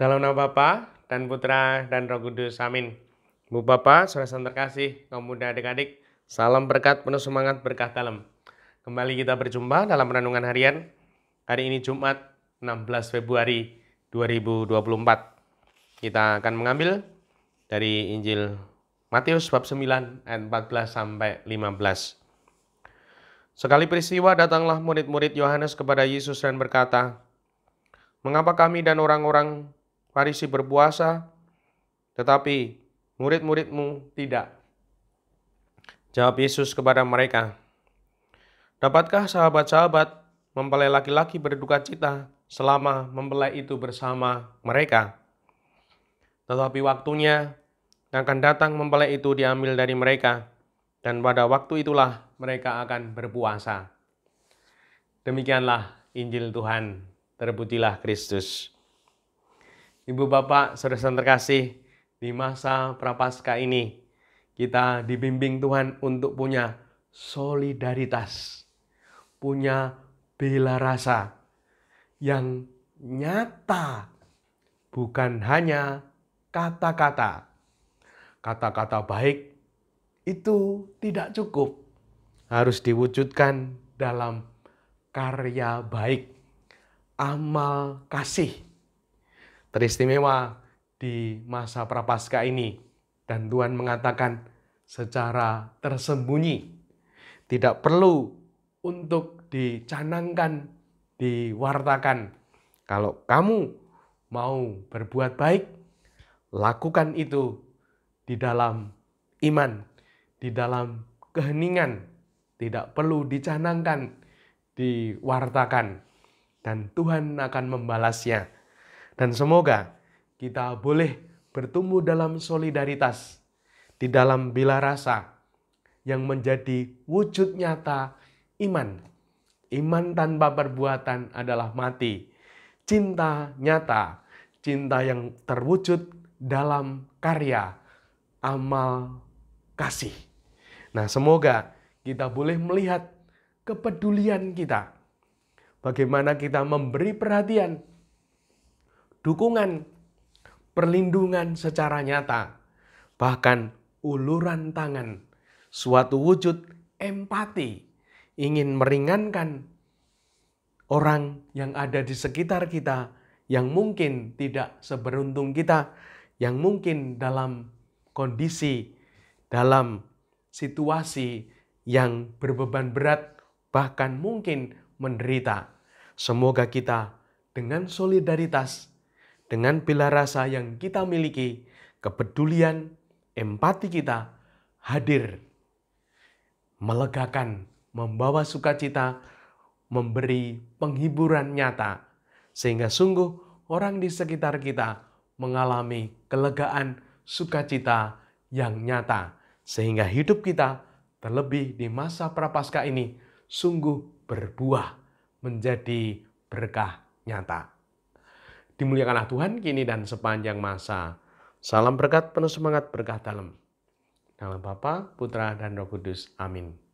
Dalam nama Bapa dan Putra dan Roh Kudus. Amin. Bu Bapa, saudara terkasih, kaum muda adik-adik, salam berkat penuh semangat berkah dalam. Kembali kita berjumpa dalam renungan harian. Hari ini Jumat 16 Februari 2024. Kita akan mengambil dari Injil Matius bab 9 ayat 14 sampai 15. Sekali peristiwa datanglah murid-murid Yohanes kepada Yesus dan berkata, Mengapa kami dan orang-orang Farisi berpuasa, tetapi murid-muridmu tidak. Jawab Yesus kepada mereka, Dapatkah sahabat-sahabat mempelai laki-laki berduka cita selama mempelai itu bersama mereka? Tetapi waktunya yang akan datang mempelai itu diambil dari mereka, dan pada waktu itulah mereka akan berpuasa. Demikianlah Injil Tuhan, terbutilah Kristus. Ibu Bapak, saudara-saudara terkasih, di masa Prapaskah ini kita dibimbing Tuhan untuk punya solidaritas, punya bela rasa yang nyata, bukan hanya kata-kata. Kata-kata baik itu tidak cukup, harus diwujudkan dalam karya baik, amal kasih teristimewa di masa Prapaskah ini. Dan Tuhan mengatakan secara tersembunyi, tidak perlu untuk dicanangkan, diwartakan. Kalau kamu mau berbuat baik, lakukan itu di dalam iman, di dalam keheningan, tidak perlu dicanangkan, diwartakan, dan Tuhan akan membalasnya dan semoga kita boleh bertumbuh dalam solidaritas, di dalam bila rasa yang menjadi wujud nyata iman. Iman tanpa perbuatan adalah mati. Cinta nyata, cinta yang terwujud dalam karya, amal kasih. Nah, semoga kita boleh melihat kepedulian kita. Bagaimana kita memberi perhatian dukungan, perlindungan secara nyata, bahkan uluran tangan, suatu wujud empati, ingin meringankan orang yang ada di sekitar kita yang mungkin tidak seberuntung kita, yang mungkin dalam kondisi, dalam situasi yang berbeban berat, bahkan mungkin menderita. Semoga kita dengan solidaritas dengan bela rasa yang kita miliki, kepedulian, empati kita hadir, melegakan, membawa sukacita, memberi penghiburan nyata, sehingga sungguh orang di sekitar kita mengalami kelegaan sukacita yang nyata, sehingga hidup kita, terlebih di masa prapaskah ini, sungguh berbuah menjadi berkah nyata. Dimuliakanlah Tuhan kini dan sepanjang masa. Salam berkat penuh semangat berkah dalam. Dalam Bapa, Putra, dan Roh Kudus. Amin.